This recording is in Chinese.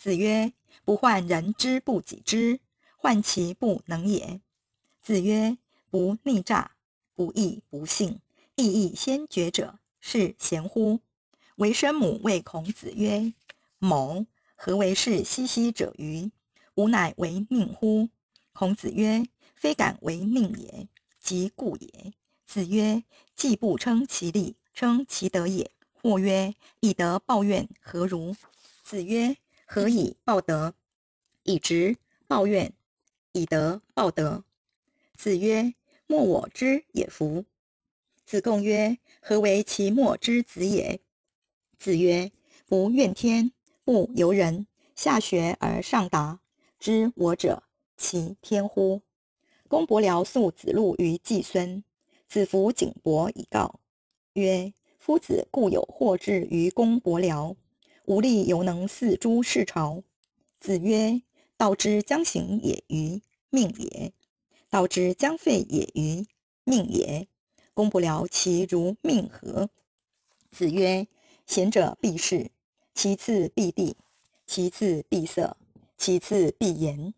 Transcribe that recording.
子曰：“不患人之不己知，患其不能也。”子曰：“不逆诈，不义不信，义义先觉者，是贤乎？”为生母谓孔子曰：“某何为是兮兮者于吾乃为命乎？”孔子曰：“非敢为命也，即故也。”子曰：“既不称其力，称其德也。”或曰：“以德报怨，何如？”子曰：何以报德？以直报怨，以德报德。子曰：莫我之也夫。子贡曰：何为其莫之子也？子曰：不怨天，不尤人。下学而上达，知我者其天乎？公伯僚素子路于季孙，子服景伯以告曰：夫子固有惑志于公伯僚。无力犹能似诸事朝。子曰：道之将行也，于命也；道之将废也，于命也。公不了其如命何？子曰：贤者必事，其次必利，其次必色，其次必言。